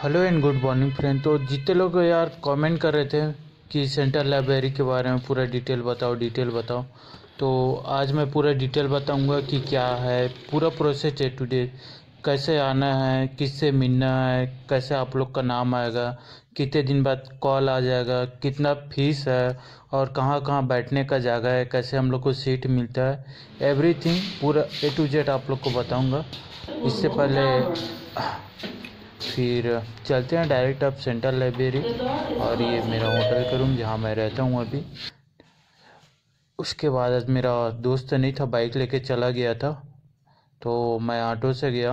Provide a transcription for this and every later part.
hello and good morning friend तो जितने लोग यार कमेंट कर रहे थे कि सेंट्रल लाइब्रेरी के बारे में पूरा डिटेल बताओ डिटेल बताओ तो आज मैं पूरा डिटेल बताऊंगा कि क्या है पूरा प्रोसेस है टुडे कैसे आना है किससे मिलना है कैसे आप लोग का नाम आएगा कितने दिन बाद कॉल आ जाएगा कितना फीस है और कहाँ कहाँ बैठने का जगह है कैसे हम लोग को सीट मिलता है एवरीथिंग पूरा ए टू जेड आप लोग को बताऊँगा इससे पहले फिर चलते हैं डायरेक्ट अब सेंट्रल लाइब्रेरी और ये मेरा होटल का रूम जहाँ मैं रहता हूँ अभी उसके बाद आज मेरा दोस्त नहीं था बाइक लेके चला गया था तो मैं ऑटो से गया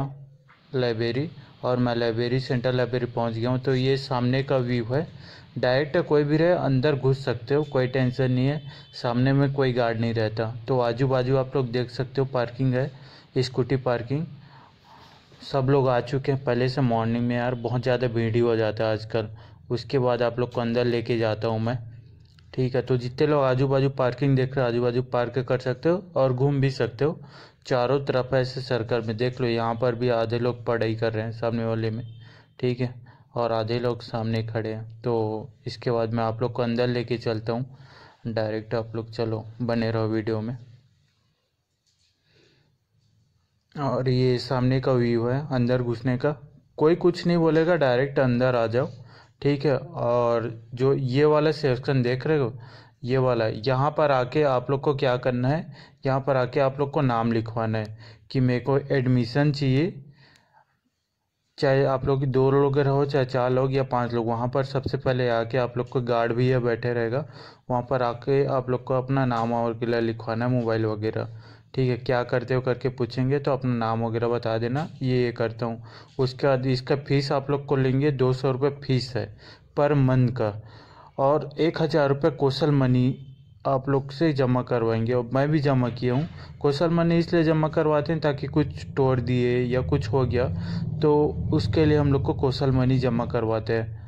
लाइब्रेरी और मैं लाइब्रेरी सेंट्रल लाइब्रेरी पहुँच गया हूँ तो ये सामने का व्यू है डायरेक्ट कोई भी रहे अंदर घुस सकते हो कोई टेंशन नहीं है सामने में कोई गार्ड नहीं रहता तो आजू बाजू आप लोग देख सकते हो पार्किंग है स्कूटी पार्किंग सब लोग आ चुके हैं पहले से मॉर्निंग में यार बहुत ज़्यादा भीड़ ही हो जाता है आजकल उसके बाद आप लोग को अंदर लेके जाता हूँ मैं ठीक है तो जितने लोग आजू बाजू पार्किंग देख रहे हो आजू बाजू पार्क कर सकते हो और घूम भी सकते हो चारों तरफ ऐसे सर्कल में देख लो यहाँ पर भी आधे लोग पढ़ाई कर रहे हैं सामने वाले में ठीक है और आधे लोग सामने खड़े हैं तो इसके बाद मैं आप लोग को अंदर लेके चलता हूँ डायरेक्ट आप लोग चलो बने रहो वीडियो में और ये सामने का व्यू है अंदर घुसने का कोई कुछ नहीं बोलेगा डायरेक्ट अंदर आ जाओ ठीक है और जो ये वाला सेक्शन देख रहे हो ये वाला यहाँ पर आके आप लोग को क्या करना है यहाँ पर आके आप लोग को नाम लिखवाना है कि मेरे को एडमिशन चाहिए चाहे आप लोग दो लोग रहो चाहे चार लोग या पांच लोग वहाँ पर सबसे पहले आके आप लोग को गार्ड भी है बैठे रहेगा वहाँ पर आके आप लोग को अपना नाम और किला लिखवाना है मोबाइल वगैरह ठीक है क्या करते हो करके पूछेंगे तो अपना नाम वगैरह बता देना ये ये करता हूँ उसके बाद इसका फीस आप लोग को लेंगे दो सौ रुपये फीस है पर मंथ का और एक हज़ार रुपये कौशल मनी आप लोग से जमा करवाएंगे और मैं भी जमा किया हूँ कौशल मनी इसलिए जमा करवाते हैं ताकि कुछ तोड़ दिए या कुछ हो गया तो उसके लिए हम लोग को कौशल मनी जमा करवाते हैं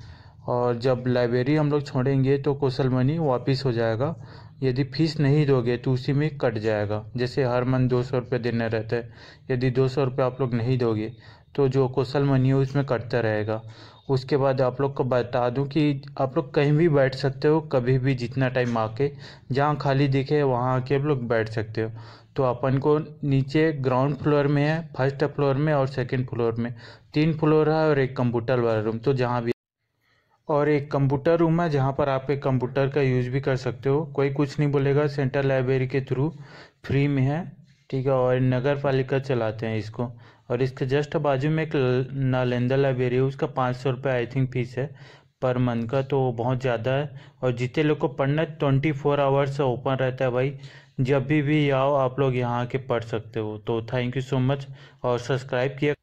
और जब लाइब्रेरी हम लोग छोड़ेंगे तो कौशल मनी वापस हो जाएगा यदि फीस नहीं दोगे तो उसी में कट जाएगा जैसे हर मंथ दो सौ रुपये देना रहता है यदि दो सौ रुपये आप लोग नहीं दोगे तो जो कौशल मनी है उसमें कटता रहेगा उसके बाद आप लोग को बता दूं कि आप लोग कहीं भी बैठ सकते हो कभी भी जितना टाइम आके जहाँ खाली दिखे वहाँ आके आप लोग बैठ सकते हो तो अपन को नीचे ग्राउंड फ्लोर में है फर्स्ट फ्लोर में और सेकंड फ्लोर में तीन फ्लोर है और एक कंप्यूटर वाला रूम तो जहाँ भी और एक कंप्यूटर रूम है जहाँ पर आप एक कंप्यूटर का यूज़ भी कर सकते हो कोई कुछ नहीं बोलेगा सेंट्रल लाइब्रेरी के थ्रू फ्री में है ठीक है और नगर पालिका चलाते हैं इसको और इसके जस्ट बाजू में एक नालंदा लाइब्रेरी है उसका पाँच सौ रुपये आई थिंक फीस है पर मंथ का तो बहुत ज़्यादा है और जितने लोग को पढ़ना है ट्वेंटी फोर आवर्स ओपन रहता है भाई जब भी भी आओ आप लोग यहाँ आके पढ़ सकते हो तो थैंक यू सो मच और सब्सक्राइब किया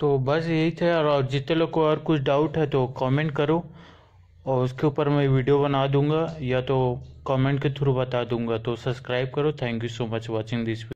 तो बस यही था और जितने लोग को और कुछ डाउट है तो कमेंट करो और उसके ऊपर मैं वीडियो बना दूंगा या तो कमेंट के थ्रू बता दूंगा तो सब्सक्राइब करो thank you so much watching this